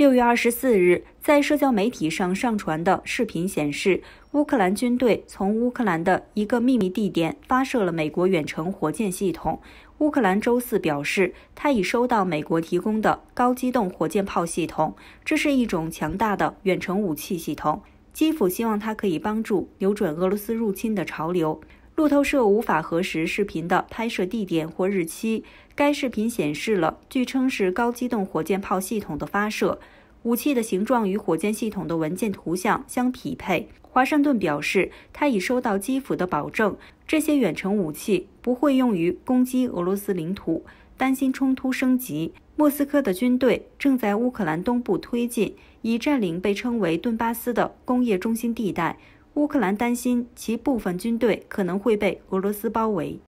六月二十四日，在社交媒体上上传的视频显示，乌克兰军队从乌克兰的一个秘密地点发射了美国远程火箭系统。乌克兰周四表示，他已收到美国提供的高机动火箭炮系统，这是一种强大的远程武器系统。基辅希望它可以帮助扭转俄罗斯入侵的潮流。路透社无法核实视频的拍摄地点或日期。该视频显示了据称是高机动火箭炮系统的发射，武器的形状与火箭系统的文件图像相匹配。华盛顿表示，他已收到基辅的保证，这些远程武器不会用于攻击俄罗斯领土。担心冲突升级，莫斯科的军队正在乌克兰东部推进，以占领被称为顿巴斯的工业中心地带。乌克兰担心其部分军队可能会被俄罗斯包围。